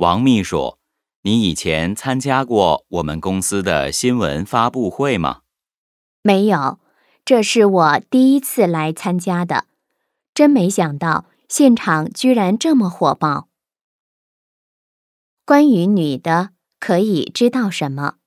王秘书，你以前参加过我们公司的新闻发布会吗？没有，这是我第一次来参加的，真没想到现场居然这么火爆。关于女的，可以知道什么？